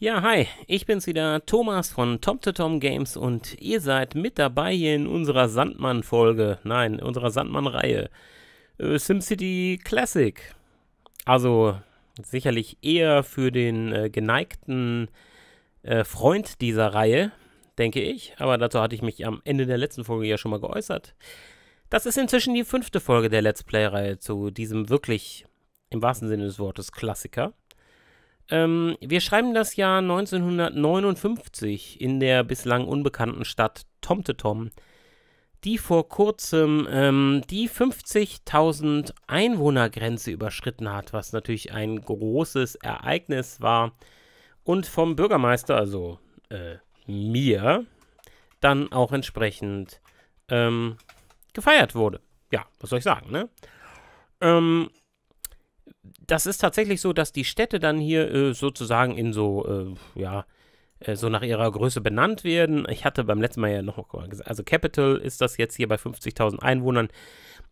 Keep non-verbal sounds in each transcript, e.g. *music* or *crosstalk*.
Ja, hi, ich bin's wieder, Thomas von Tom to Tom Games und ihr seid mit dabei hier in unserer Sandmann-Folge, nein, unserer Sandmann-Reihe. Äh, SimCity Classic. Also sicherlich eher für den äh, geneigten äh, Freund dieser Reihe, denke ich, aber dazu hatte ich mich am Ende der letzten Folge ja schon mal geäußert. Das ist inzwischen die fünfte Folge der Let's Play-Reihe zu diesem wirklich, im wahrsten Sinne des Wortes, Klassiker. Ähm, wir schreiben das Jahr 1959 in der bislang unbekannten Stadt Tomtetom, die vor kurzem ähm, die 50.000 Einwohnergrenze überschritten hat, was natürlich ein großes Ereignis war und vom Bürgermeister, also äh, mir, dann auch entsprechend ähm, gefeiert wurde. Ja, was soll ich sagen, ne? Ähm, das ist tatsächlich so, dass die Städte dann hier äh, sozusagen in so, äh, ja, äh, so nach ihrer Größe benannt werden. Ich hatte beim letzten Mal ja noch mal gesagt, also Capital ist das jetzt hier bei 50.000 Einwohnern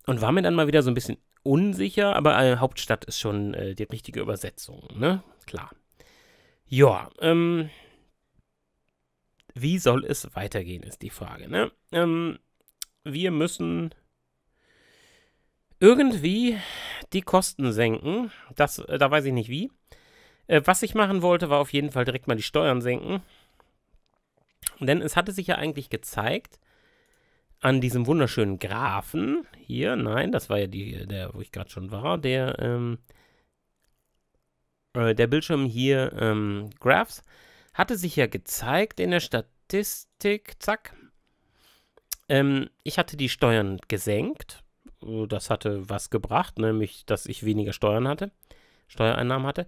und war mir dann mal wieder so ein bisschen unsicher, aber äh, Hauptstadt ist schon äh, die richtige Übersetzung, ne? Klar. Ja, ähm, wie soll es weitergehen, ist die Frage, ne? Ähm, wir müssen irgendwie die Kosten senken. Das, äh, da weiß ich nicht wie. Äh, was ich machen wollte, war auf jeden Fall direkt mal die Steuern senken. Denn es hatte sich ja eigentlich gezeigt, an diesem wunderschönen Graphen hier, nein, das war ja die, der, wo ich gerade schon war, der, ähm, äh, der Bildschirm hier, ähm, Graphs, hatte sich ja gezeigt in der Statistik, zack, ähm, ich hatte die Steuern gesenkt, äh, das hatte was gebracht, nämlich, dass ich weniger Steuern hatte, Steuereinnahmen hatte.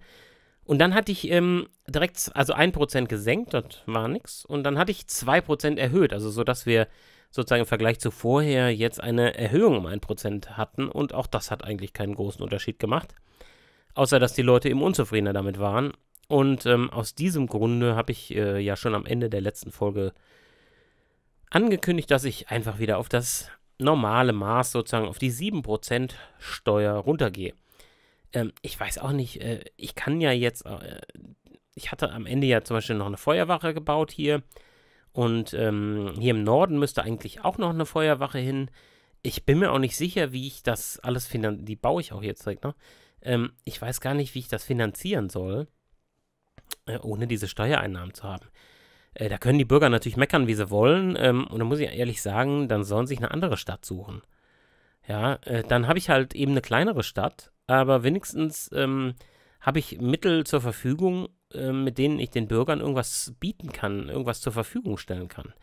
Und dann hatte ich ähm, direkt, also 1% gesenkt, das war nichts. Und dann hatte ich 2% erhöht, also so, dass wir sozusagen im Vergleich zu vorher jetzt eine Erhöhung um 1% hatten. Und auch das hat eigentlich keinen großen Unterschied gemacht. Außer, dass die Leute eben unzufriedener damit waren. Und ähm, aus diesem Grunde habe ich äh, ja schon am Ende der letzten Folge angekündigt, dass ich einfach wieder auf das normale Maß sozusagen auf die 7% Steuer runtergehe. Ähm, ich weiß auch nicht, äh, ich kann ja jetzt, äh, ich hatte am Ende ja zum Beispiel noch eine Feuerwache gebaut hier und ähm, hier im Norden müsste eigentlich auch noch eine Feuerwache hin. Ich bin mir auch nicht sicher, wie ich das alles finanzieren, die baue ich auch jetzt direkt, noch. Ne? Ähm, ich weiß gar nicht, wie ich das finanzieren soll, äh, ohne diese Steuereinnahmen zu haben. Äh, da können die Bürger natürlich meckern, wie sie wollen. Ähm, und da muss ich ehrlich sagen, dann sollen sie sich eine andere Stadt suchen. Ja, äh, dann habe ich halt eben eine kleinere Stadt, aber wenigstens ähm, habe ich Mittel zur Verfügung, äh, mit denen ich den Bürgern irgendwas bieten kann, irgendwas zur Verfügung stellen kann.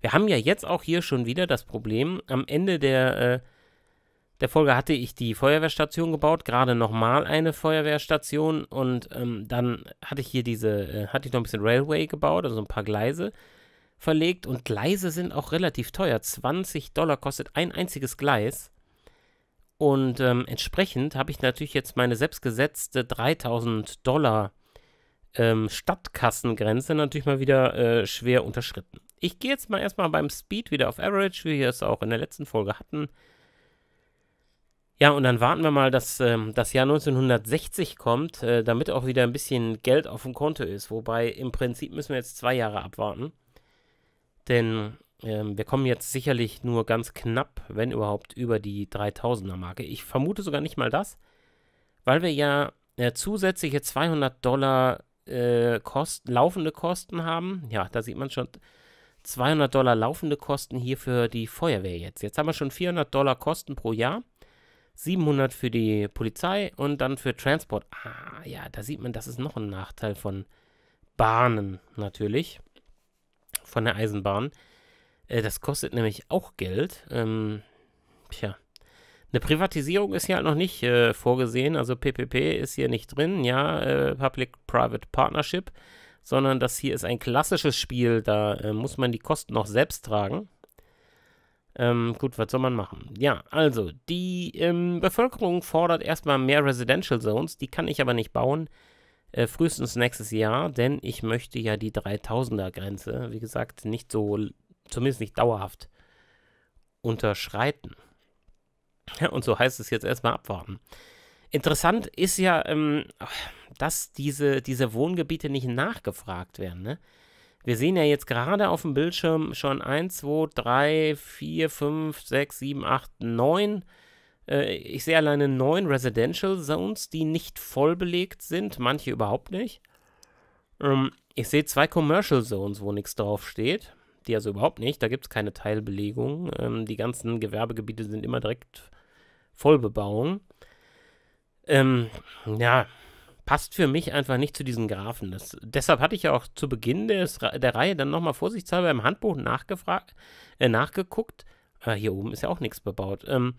Wir haben ja jetzt auch hier schon wieder das Problem, am Ende der äh, der Folge hatte ich die Feuerwehrstation gebaut, gerade nochmal eine Feuerwehrstation und ähm, dann hatte ich hier diese, äh, hatte ich noch ein bisschen Railway gebaut, also ein paar Gleise verlegt und Gleise sind auch relativ teuer. 20 Dollar kostet ein einziges Gleis und ähm, entsprechend habe ich natürlich jetzt meine selbstgesetzte 3000 Dollar ähm, Stadtkassengrenze natürlich mal wieder äh, schwer unterschritten. Ich gehe jetzt mal erstmal beim Speed wieder auf Average, wie wir es auch in der letzten Folge hatten. Ja, und dann warten wir mal, dass ähm, das Jahr 1960 kommt, äh, damit auch wieder ein bisschen Geld auf dem Konto ist. Wobei im Prinzip müssen wir jetzt zwei Jahre abwarten. Denn ähm, wir kommen jetzt sicherlich nur ganz knapp, wenn überhaupt, über die 3000er Marke. Ich vermute sogar nicht mal das, weil wir ja äh, zusätzliche 200 Dollar äh, Kost, laufende Kosten haben. Ja, da sieht man schon 200 Dollar laufende Kosten hier für die Feuerwehr jetzt. Jetzt haben wir schon 400 Dollar Kosten pro Jahr. 700 für die Polizei und dann für Transport. Ah, ja, da sieht man, das ist noch ein Nachteil von Bahnen natürlich. Von der Eisenbahn. Äh, das kostet nämlich auch Geld. Ähm, tja. Eine Privatisierung ist hier halt noch nicht äh, vorgesehen. Also PPP ist hier nicht drin. Ja, äh, Public-Private Partnership. Sondern das hier ist ein klassisches Spiel. Da äh, muss man die Kosten noch selbst tragen. Ähm, gut, was soll man machen? Ja, also, die ähm, Bevölkerung fordert erstmal mehr Residential Zones, die kann ich aber nicht bauen. Äh, frühestens nächstes Jahr, denn ich möchte ja die 3000er-Grenze, wie gesagt, nicht so, zumindest nicht dauerhaft unterschreiten. Ja, und so heißt es jetzt erstmal abwarten. Interessant ist ja, ähm, dass diese, diese Wohngebiete nicht nachgefragt werden. Ne? Wir sehen ja jetzt gerade auf dem Bildschirm schon 1, 2, 3, 4, 5, 6, 7, 8, 9. Äh, ich sehe alleine 9 Residential Zones, die nicht voll belegt sind, manche überhaupt nicht. Ähm, ich sehe zwei Commercial Zones, wo nichts drauf steht. Die also überhaupt nicht, da gibt es keine Teilbelegung. Ähm, die ganzen Gewerbegebiete sind immer direkt Vollbebauung. Ähm, ja, passt für mich einfach nicht zu diesen Graphen. Das, deshalb hatte ich ja auch zu Beginn des, der Reihe dann nochmal vorsichtshalber im Handbuch nachgefragt, äh, nachgeguckt. Äh, hier oben ist ja auch nichts bebaut. Ähm,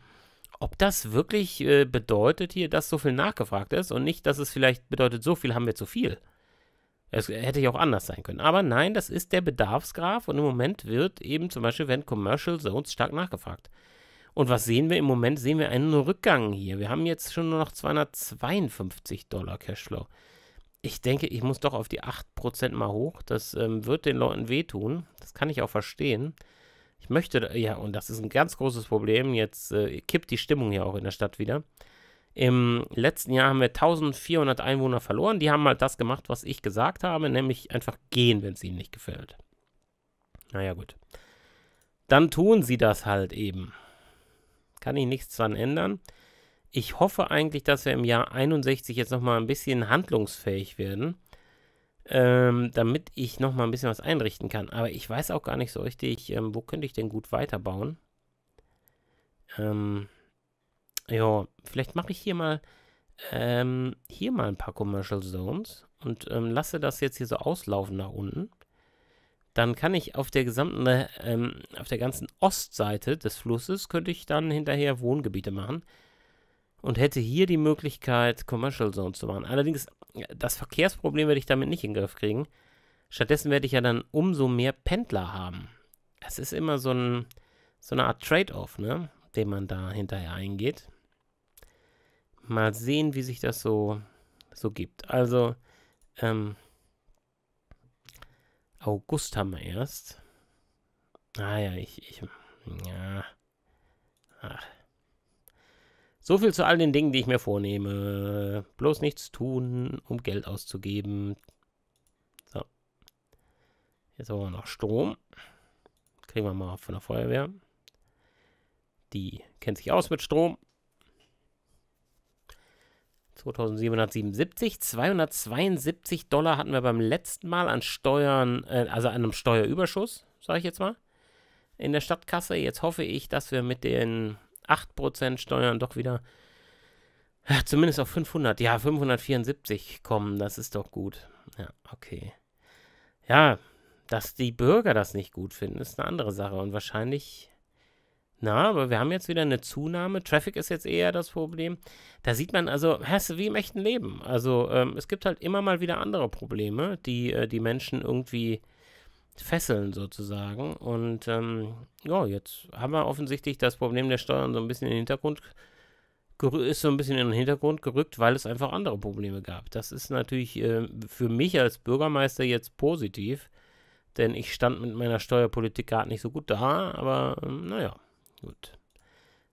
ob das wirklich äh, bedeutet hier, dass so viel nachgefragt ist und nicht, dass es vielleicht bedeutet, so viel haben wir zu viel. Es hätte ja auch anders sein können. Aber nein, das ist der Bedarfsgraf und im Moment wird eben zum Beispiel, wenn Commercial Zones stark nachgefragt. Und was sehen wir im Moment? Sehen wir einen Rückgang hier. Wir haben jetzt schon nur noch 252 Dollar Cashflow. Ich denke, ich muss doch auf die 8% mal hoch. Das ähm, wird den Leuten wehtun. Das kann ich auch verstehen. Ich möchte, ja, und das ist ein ganz großes Problem. Jetzt äh, kippt die Stimmung hier auch in der Stadt wieder. Im letzten Jahr haben wir 1400 Einwohner verloren. Die haben halt das gemacht, was ich gesagt habe, nämlich einfach gehen, wenn es ihnen nicht gefällt. Naja, gut. Dann tun sie das halt eben. Kann ich nichts dran ändern. Ich hoffe eigentlich, dass wir im Jahr 61 jetzt nochmal ein bisschen handlungsfähig werden, ähm, damit ich nochmal ein bisschen was einrichten kann. Aber ich weiß auch gar nicht so richtig, ähm, wo könnte ich denn gut weiterbauen. Ähm, ja, vielleicht mache ich hier mal ähm, hier mal ein paar Commercial Zones und ähm, lasse das jetzt hier so auslaufen nach unten dann kann ich auf der gesamten, äh, ähm, auf der ganzen Ostseite des Flusses, könnte ich dann hinterher Wohngebiete machen und hätte hier die Möglichkeit, Commercial Zone zu machen. Allerdings, äh, das Verkehrsproblem werde ich damit nicht in den Griff kriegen. Stattdessen werde ich ja dann umso mehr Pendler haben. Es ist immer so, ein, so eine Art Trade-off, ne? den man da hinterher eingeht. Mal sehen, wie sich das so, so gibt. Also, ähm, August haben wir erst. Ah ja, ich, ich, ja. Ach. So viel zu all den Dingen, die ich mir vornehme. Bloß nichts tun, um Geld auszugeben. So. Jetzt haben wir noch Strom. Kriegen wir mal von der Feuerwehr. Die kennt sich aus mit Strom. 2777. 272 Dollar hatten wir beim letzten Mal an Steuern, äh, also einem Steuerüberschuss, sage ich jetzt mal, in der Stadtkasse. Jetzt hoffe ich, dass wir mit den 8% Steuern doch wieder ach, äh, zumindest auf 500, ja, 574 kommen. Das ist doch gut. Ja, okay. Ja, dass die Bürger das nicht gut finden, ist eine andere Sache. Und wahrscheinlich na, aber wir haben jetzt wieder eine Zunahme. Traffic ist jetzt eher das Problem. Da sieht man also, hast wie im echten Leben. Also ähm, es gibt halt immer mal wieder andere Probleme, die äh, die Menschen irgendwie fesseln sozusagen. Und ähm, ja, jetzt haben wir offensichtlich das Problem der Steuern so ein bisschen in den Hintergrund ist so ein bisschen in den Hintergrund gerückt, weil es einfach andere Probleme gab. Das ist natürlich äh, für mich als Bürgermeister jetzt positiv, denn ich stand mit meiner Steuerpolitik gerade nicht so gut da, aber äh, naja. Gut.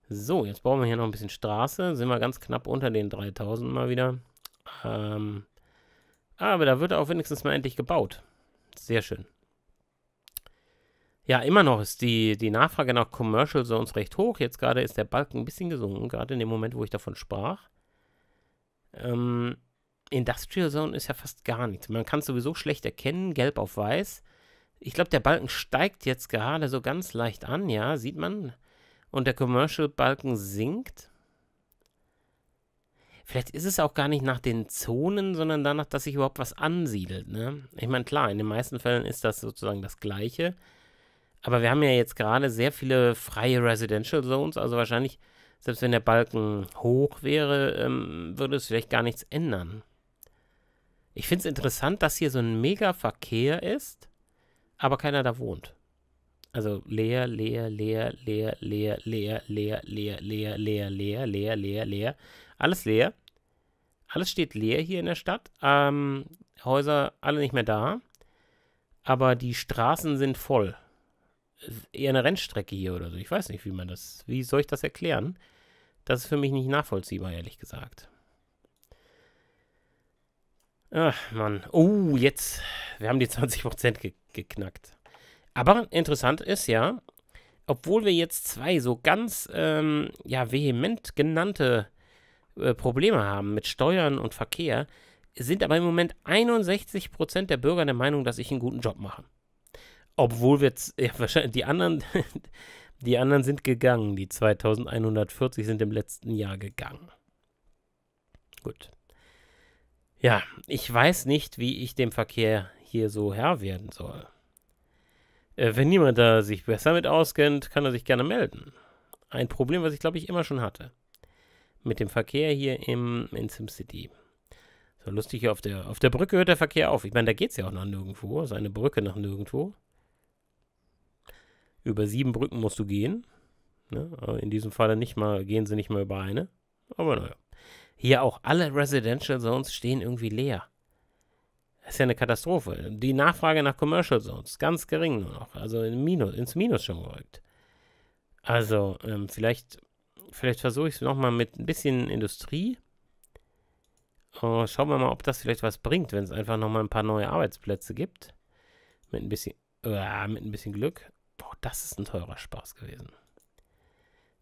So, jetzt brauchen wir hier noch ein bisschen Straße. Sind wir ganz knapp unter den 3000 mal wieder. Ähm, aber da wird auch wenigstens mal endlich gebaut. Sehr schön. Ja, immer noch ist die, die Nachfrage nach Commercial Zones recht hoch. Jetzt gerade ist der Balken ein bisschen gesunken, gerade in dem Moment, wo ich davon sprach. Ähm, Industrial Zone ist ja fast gar nichts. Man kann es sowieso schlecht erkennen, gelb auf weiß. Ich glaube, der Balken steigt jetzt gerade so ganz leicht an, ja, sieht man und der Commercial-Balken sinkt. Vielleicht ist es auch gar nicht nach den Zonen, sondern danach, dass sich überhaupt was ansiedelt. Ne? Ich meine, klar, in den meisten Fällen ist das sozusagen das Gleiche. Aber wir haben ja jetzt gerade sehr viele freie Residential Zones, also wahrscheinlich, selbst wenn der Balken hoch wäre, ähm, würde es vielleicht gar nichts ändern. Ich finde es interessant, dass hier so ein Mega-Verkehr ist, aber keiner da wohnt also leer, leer, leer, leer, leer, leer, leer, leer, leer, leer, leer, leer, leer, leer. Alles leer. Alles steht leer hier in der Stadt. Ähm, Häuser alle nicht mehr da. Aber die Straßen sind voll. Eher eine Rennstrecke hier oder so. Ich weiß nicht, wie man das. Wie soll ich das erklären? Das ist für mich nicht nachvollziehbar, ehrlich gesagt. Ach, Mann. Oh, jetzt. Wir haben die 20% ge geknackt. Aber interessant ist ja, obwohl wir jetzt zwei so ganz ähm, ja, vehement genannte äh, Probleme haben mit Steuern und Verkehr, sind aber im Moment 61 der Bürger der Meinung, dass ich einen guten Job mache. Obwohl wir jetzt, ja, *laughs* wahrscheinlich die anderen, *laughs* die anderen sind gegangen. Die 2140 sind im letzten Jahr gegangen. Gut. Ja, ich weiß nicht, wie ich dem Verkehr hier so Herr werden soll. Äh, wenn niemand da sich besser mit auskennt, kann er sich gerne melden. Ein Problem, was ich glaube ich immer schon hatte. Mit dem Verkehr hier im, in SimCity. So lustig hier auf der, auf der Brücke hört der Verkehr auf. Ich meine, da geht es ja auch noch nirgendwo. So eine Brücke nach nirgendwo. Über sieben Brücken musst du gehen. Ne? In diesem Fall nicht mal, gehen sie nicht mal über eine. Aber naja. Hier auch alle Residential Zones stehen irgendwie leer ist ja eine Katastrophe. Die Nachfrage nach Commercial Zones, ist ganz gering nur noch. Also in Minus, ins Minus schon gerückt. Also, ähm, vielleicht, vielleicht versuche ich es nochmal mit ein bisschen Industrie. Oh, schauen wir mal, ob das vielleicht was bringt, wenn es einfach nochmal ein paar neue Arbeitsplätze gibt. Mit ein bisschen, äh, mit ein bisschen Glück. Boah, das ist ein teurer Spaß gewesen.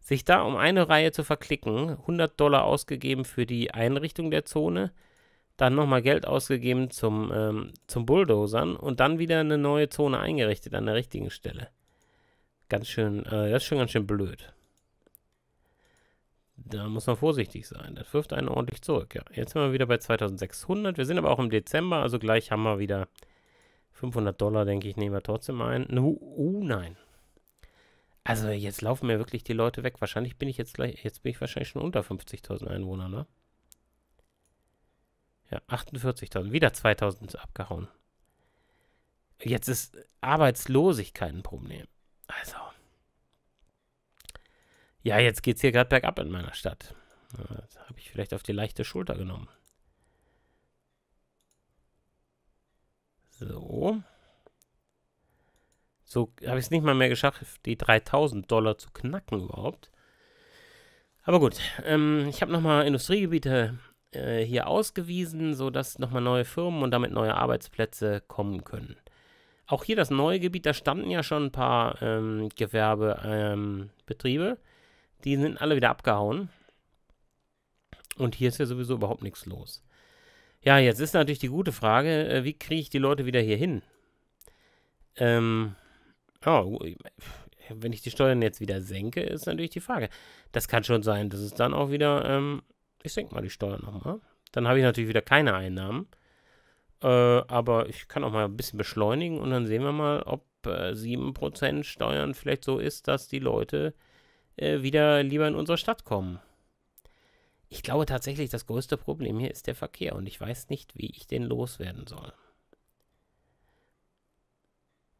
Sich da um eine Reihe zu verklicken, 100 Dollar ausgegeben für die Einrichtung der Zone, dann nochmal Geld ausgegeben zum, ähm, zum Bulldozern und dann wieder eine neue Zone eingerichtet an der richtigen Stelle. Ganz schön, äh, das ist schon ganz schön blöd. Da muss man vorsichtig sein. Das wirft einen ordentlich zurück. Ja, jetzt sind wir wieder bei 2600. Wir sind aber auch im Dezember, also gleich haben wir wieder 500 Dollar, denke ich, nehmen wir trotzdem ein. No, oh uh, nein. Also jetzt laufen mir wirklich die Leute weg. Wahrscheinlich bin ich jetzt gleich, jetzt bin ich wahrscheinlich schon unter 50.000 Einwohner, ne? Ja, 48.000. Wieder 2.000 abgehauen. Jetzt ist Arbeitslosigkeit ein Problem. Also. Ja, jetzt geht es hier gerade bergab in meiner Stadt. Das habe ich vielleicht auf die leichte Schulter genommen. So. So habe ich es nicht mal mehr geschafft, die 3000 Dollar zu knacken überhaupt. Aber gut, ähm, ich habe nochmal Industriegebiete äh, hier ausgewiesen, sodass nochmal neue Firmen und damit neue Arbeitsplätze kommen können. Auch hier das neue Gebiet, da standen ja schon ein paar ähm, Gewerbebetriebe. Ähm, die sind alle wieder abgehauen. Und hier ist ja sowieso überhaupt nichts los. Ja, jetzt ist natürlich die gute Frage, äh, wie kriege ich die Leute wieder hier hin? Ähm, oh, wenn ich die Steuern jetzt wieder senke, ist natürlich die Frage. Das kann schon sein, dass es dann auch wieder ähm, ich senke mal die Steuern nochmal. Dann habe ich natürlich wieder keine Einnahmen. Äh, aber ich kann auch mal ein bisschen beschleunigen und dann sehen wir mal, ob äh, 7% Steuern vielleicht so ist, dass die Leute äh, wieder lieber in unsere Stadt kommen. Ich glaube tatsächlich, das größte Problem hier ist der Verkehr und ich weiß nicht, wie ich den loswerden soll.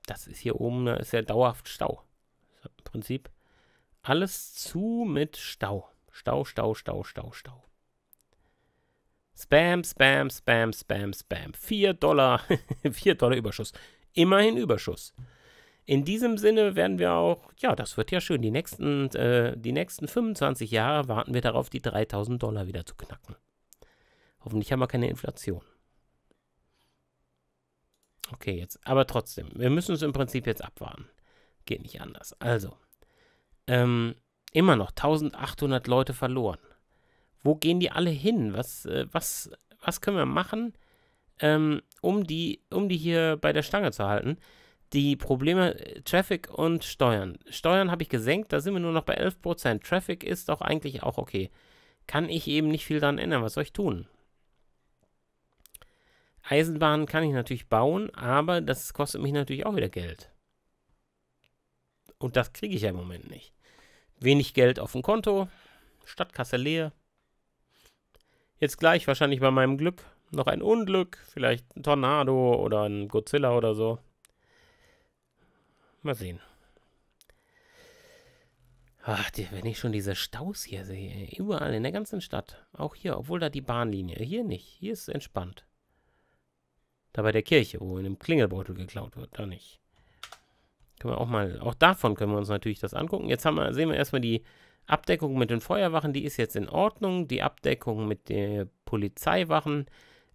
Das ist hier oben, da ist ja dauerhaft Stau. Im Prinzip alles zu mit Stau. Stau, Stau, Stau, Stau, Stau. Spam, Spam, Spam, Spam, Spam. 4 Dollar, 4 *laughs* Dollar Überschuss. Immerhin Überschuss. In diesem Sinne werden wir auch, ja, das wird ja schön. Die nächsten, äh, die nächsten 25 Jahre warten wir darauf, die 3000 Dollar wieder zu knacken. Hoffentlich haben wir keine Inflation. Okay, jetzt, aber trotzdem, wir müssen es im Prinzip jetzt abwarten. Geht nicht anders. Also, ähm, immer noch 1800 Leute verloren wo gehen die alle hin? Was, äh, was, was können wir machen, ähm, um, die, um die hier bei der Stange zu halten? Die Probleme äh, Traffic und Steuern. Steuern habe ich gesenkt, da sind wir nur noch bei 11%. Traffic ist doch eigentlich auch okay. Kann ich eben nicht viel daran ändern. Was soll ich tun? Eisenbahnen kann ich natürlich bauen, aber das kostet mich natürlich auch wieder Geld. Und das kriege ich ja im Moment nicht. Wenig Geld auf dem Konto, Stadtkasse leer jetzt gleich wahrscheinlich bei meinem Glück noch ein Unglück, vielleicht ein Tornado oder ein Godzilla oder so. Mal sehen. Ach, wenn ich schon diese Staus hier sehe, überall in der ganzen Stadt, auch hier, obwohl da die Bahnlinie, hier nicht, hier ist es entspannt. Da bei der Kirche, wo in dem Klingelbeutel geklaut wird, da nicht. Können wir auch mal, auch davon können wir uns natürlich das angucken. Jetzt haben wir, sehen wir erstmal die Abdeckung mit den Feuerwachen, die ist jetzt in Ordnung. Die Abdeckung mit den Polizeiwachen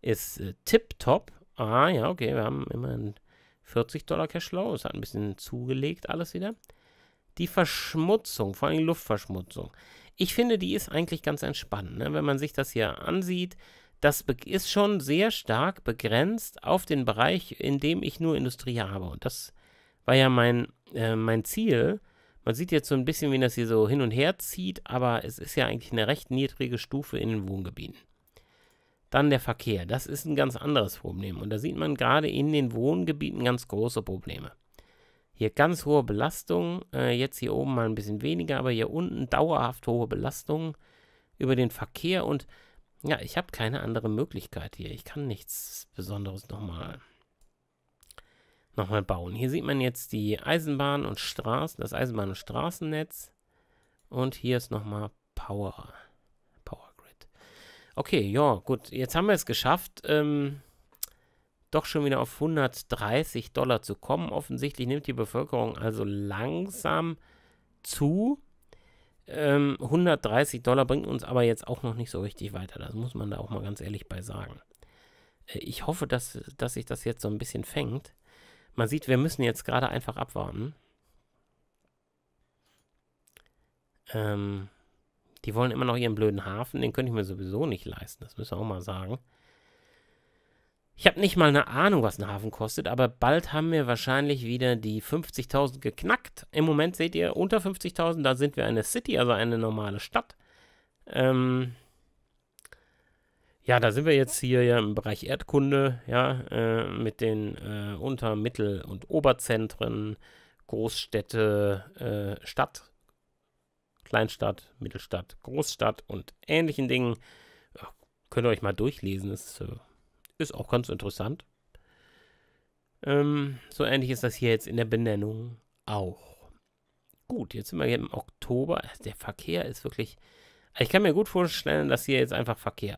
ist äh, tipptopp. Ah, ja, okay, wir haben immerhin 40 Dollar Cashflow. Es hat ein bisschen zugelegt alles wieder. Die Verschmutzung, vor allem Luftverschmutzung. Ich finde, die ist eigentlich ganz entspannt. Ne? Wenn man sich das hier ansieht, das ist schon sehr stark begrenzt auf den Bereich, in dem ich nur Industrie habe. Und das war ja mein, äh, mein Ziel, man sieht jetzt so ein bisschen, wie das hier so hin und her zieht, aber es ist ja eigentlich eine recht niedrige Stufe in den Wohngebieten. Dann der Verkehr. Das ist ein ganz anderes Problem. Und da sieht man gerade in den Wohngebieten ganz große Probleme. Hier ganz hohe Belastung. Äh, jetzt hier oben mal ein bisschen weniger, aber hier unten dauerhaft hohe Belastung über den Verkehr. Und ja, ich habe keine andere Möglichkeit hier. Ich kann nichts Besonderes nochmal nochmal bauen. Hier sieht man jetzt die Eisenbahn und Straßen, das Eisenbahn- und Straßennetz. Und hier ist nochmal Power. Power Grid. Okay, ja, gut. Jetzt haben wir es geschafft, ähm, doch schon wieder auf 130 Dollar zu kommen. Offensichtlich nimmt die Bevölkerung also langsam zu. Ähm, 130 Dollar bringt uns aber jetzt auch noch nicht so richtig weiter. Das muss man da auch mal ganz ehrlich bei sagen. Äh, ich hoffe, dass, dass sich das jetzt so ein bisschen fängt. Man sieht, wir müssen jetzt gerade einfach abwarten. Ähm, die wollen immer noch ihren blöden Hafen, den könnte ich mir sowieso nicht leisten, das müssen wir auch mal sagen. Ich habe nicht mal eine Ahnung, was ein Hafen kostet, aber bald haben wir wahrscheinlich wieder die 50.000 geknackt. Im Moment seht ihr unter 50.000, da sind wir eine City, also eine normale Stadt. Ähm, ja, da sind wir jetzt hier ja im Bereich Erdkunde, ja, äh, mit den äh, Unter-, Mittel- und Oberzentren, Großstädte, äh, Stadt, Kleinstadt, Mittelstadt, Großstadt und ähnlichen Dingen. Ja, könnt ihr euch mal durchlesen, ist, äh, ist auch ganz interessant. Ähm, so ähnlich ist das hier jetzt in der Benennung auch. Gut, jetzt sind wir hier im Oktober. Der Verkehr ist wirklich. Ich kann mir gut vorstellen, dass hier jetzt einfach Verkehr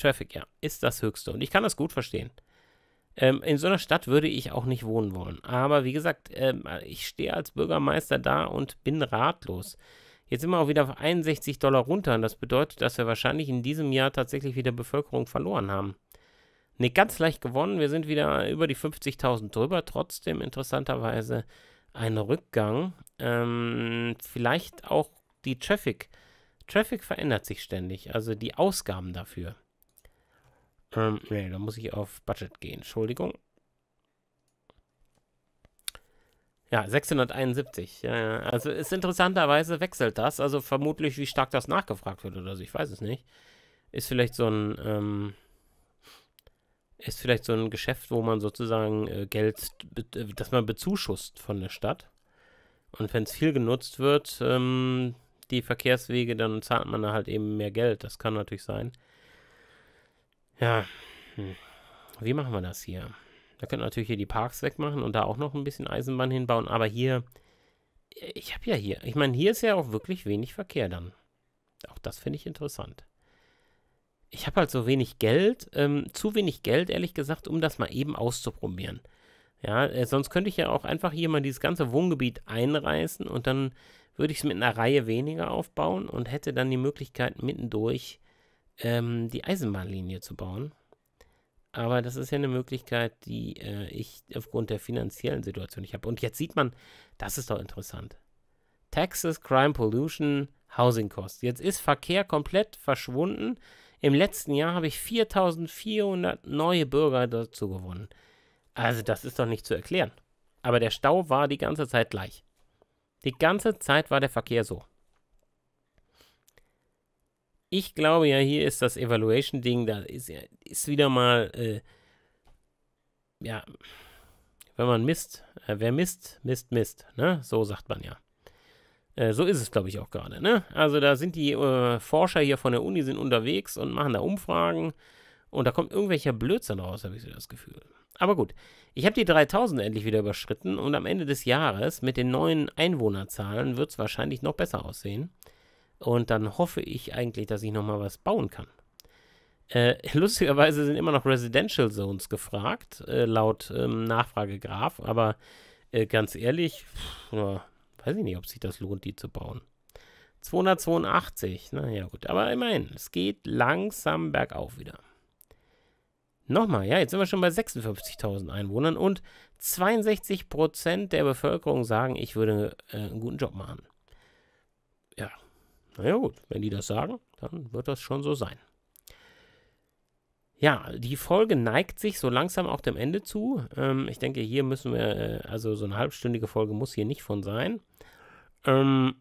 Traffic, ja, ist das höchste. Und ich kann das gut verstehen. Ähm, in so einer Stadt würde ich auch nicht wohnen wollen. Aber wie gesagt, ähm, ich stehe als Bürgermeister da und bin ratlos. Jetzt sind wir auch wieder auf 61 Dollar runter. Und das bedeutet, dass wir wahrscheinlich in diesem Jahr tatsächlich wieder Bevölkerung verloren haben. Ne, ganz leicht gewonnen. Wir sind wieder über die 50.000 drüber. Trotzdem interessanterweise ein Rückgang. Ähm, vielleicht auch die Traffic. Traffic verändert sich ständig, also die Ausgaben dafür. Ähm, nee, da muss ich auf Budget gehen. Entschuldigung. Ja, 671. Ja, ja. Also ist interessanterweise wechselt das. Also vermutlich, wie stark das nachgefragt wird oder so. Ich weiß es nicht. Ist vielleicht so ein ähm, ist vielleicht so ein Geschäft, wo man sozusagen äh, Geld, äh, dass man bezuschusst von der Stadt. Und wenn es viel genutzt wird, ähm, die Verkehrswege, dann zahlt man da halt eben mehr Geld. Das kann natürlich sein. Ja, hm. wie machen wir das hier? Da könnten natürlich hier die Parks wegmachen und da auch noch ein bisschen Eisenbahn hinbauen, aber hier, ich habe ja hier, ich meine, hier ist ja auch wirklich wenig Verkehr dann. Auch das finde ich interessant. Ich habe halt so wenig Geld, ähm, zu wenig Geld, ehrlich gesagt, um das mal eben auszuprobieren. Ja, äh, sonst könnte ich ja auch einfach hier mal dieses ganze Wohngebiet einreißen und dann würde ich es mit einer Reihe weniger aufbauen und hätte dann die Möglichkeit, mittendurch ähm, die Eisenbahnlinie zu bauen. Aber das ist ja eine Möglichkeit, die äh, ich aufgrund der finanziellen Situation nicht habe. Und jetzt sieht man, das ist doch interessant. Taxes, Crime, Pollution, Housing Cost. Jetzt ist Verkehr komplett verschwunden. Im letzten Jahr habe ich 4400 neue Bürger dazu gewonnen. Also das ist doch nicht zu erklären. Aber der Stau war die ganze Zeit gleich. Die ganze Zeit war der Verkehr so ich glaube ja, hier ist das Evaluation-Ding, da ist, ja, ist wieder mal, äh, ja, wenn man misst, äh, wer misst, misst, misst, ne? So sagt man ja. Äh, so ist es, glaube ich, auch gerade, ne? Also da sind die äh, Forscher hier von der Uni, sind unterwegs und machen da Umfragen und da kommt irgendwelcher Blödsinn raus, habe ich so das Gefühl. Aber gut, ich habe die 3000 endlich wieder überschritten und am Ende des Jahres mit den neuen Einwohnerzahlen wird es wahrscheinlich noch besser aussehen. Und dann hoffe ich eigentlich, dass ich nochmal was bauen kann. Äh, *laughs* lustigerweise sind immer noch Residential Zones gefragt, äh, laut ähm, Nachfragegraf. Aber äh, ganz ehrlich, pff, ja, weiß ich nicht, ob sich das lohnt, die zu bauen. 282, naja gut. Aber immerhin, es geht langsam bergauf wieder. Nochmal, ja, jetzt sind wir schon bei 56.000 Einwohnern und 62% der Bevölkerung sagen, ich würde äh, einen guten Job machen. Na ja gut, wenn die das sagen, dann wird das schon so sein. Ja, die Folge neigt sich so langsam auch dem Ende zu. Ähm, ich denke, hier müssen wir, äh, also so eine halbstündige Folge muss hier nicht von sein. Ähm,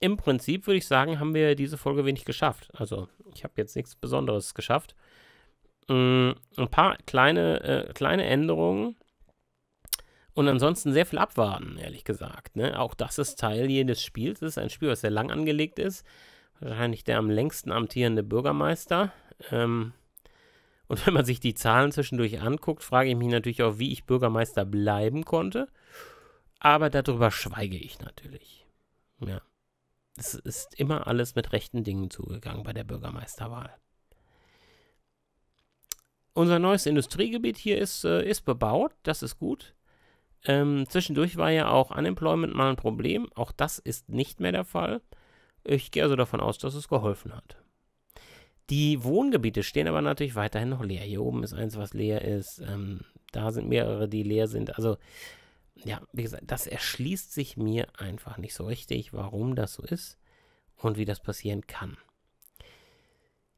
Im Prinzip würde ich sagen, haben wir diese Folge wenig geschafft. Also ich habe jetzt nichts Besonderes geschafft. Ähm, ein paar kleine, äh, kleine Änderungen und ansonsten sehr viel abwarten, ehrlich gesagt. Ne? Auch das ist Teil jedes Spiels. Es ist ein Spiel, was sehr lang angelegt ist. Wahrscheinlich der am längsten amtierende Bürgermeister. Ähm, und *laughs* wenn man sich die Zahlen zwischendurch anguckt, frage ich mich natürlich auch, wie ich Bürgermeister bleiben konnte. Aber darüber schweige ich natürlich. Ja. Es ist immer alles mit rechten Dingen zugegangen bei der Bürgermeisterwahl. Unser neues Industriegebiet hier ist, äh, ist bebaut, das ist gut. Ähm, zwischendurch war ja auch Unemployment mal ein Problem. Auch das ist nicht mehr der Fall. Ich gehe also davon aus, dass es geholfen hat. Die Wohngebiete stehen aber natürlich weiterhin noch leer. Hier oben ist eins, was leer ist. Ähm, da sind mehrere, die leer sind. Also, ja, wie gesagt, das erschließt sich mir einfach nicht so richtig, warum das so ist und wie das passieren kann.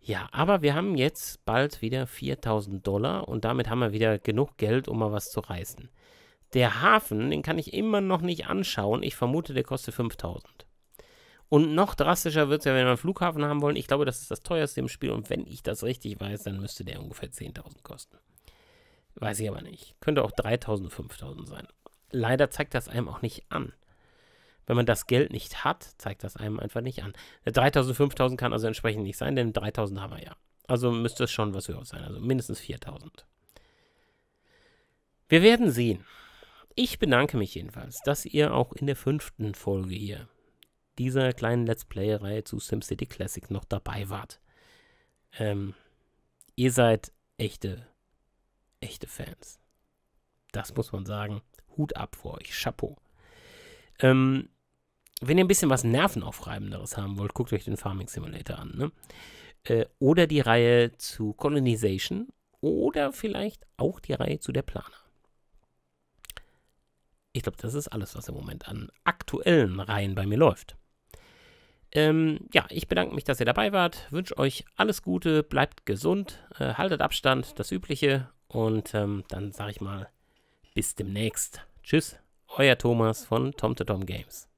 Ja, aber wir haben jetzt bald wieder 4000 Dollar und damit haben wir wieder genug Geld, um mal was zu reißen. Der Hafen, den kann ich immer noch nicht anschauen. Ich vermute, der kostet 5000. Und noch drastischer wird es ja, wenn wir einen Flughafen haben wollen. Ich glaube, das ist das teuerste im Spiel. Und wenn ich das richtig weiß, dann müsste der ungefähr 10.000 kosten. Weiß ich aber nicht. Könnte auch 3.000, 5.000 sein. Leider zeigt das einem auch nicht an. Wenn man das Geld nicht hat, zeigt das einem einfach nicht an. 3.000, 5.000 kann also entsprechend nicht sein, denn 3.000 haben wir ja. Also müsste es schon was höher sein. Also mindestens 4.000. Wir werden sehen. Ich bedanke mich jedenfalls, dass ihr auch in der fünften Folge hier dieser kleinen Let's Play-Reihe zu SimCity Classic noch dabei wart. Ähm, ihr seid echte, echte Fans. Das muss man sagen. Hut ab vor euch. Chapeau. Ähm, wenn ihr ein bisschen was Nervenaufreibenderes haben wollt, guckt euch den Farming Simulator an. Ne? Äh, oder die Reihe zu Colonization. Oder vielleicht auch die Reihe zu der Planer. Ich glaube, das ist alles, was im Moment an aktuellen Reihen bei mir läuft. Ähm, ja, ich bedanke mich, dass ihr dabei wart. Wünsche euch alles Gute, bleibt gesund, äh, haltet Abstand, das Übliche. Und ähm, dann sage ich mal, bis demnächst. Tschüss, euer Thomas von TomToTom Tom Games.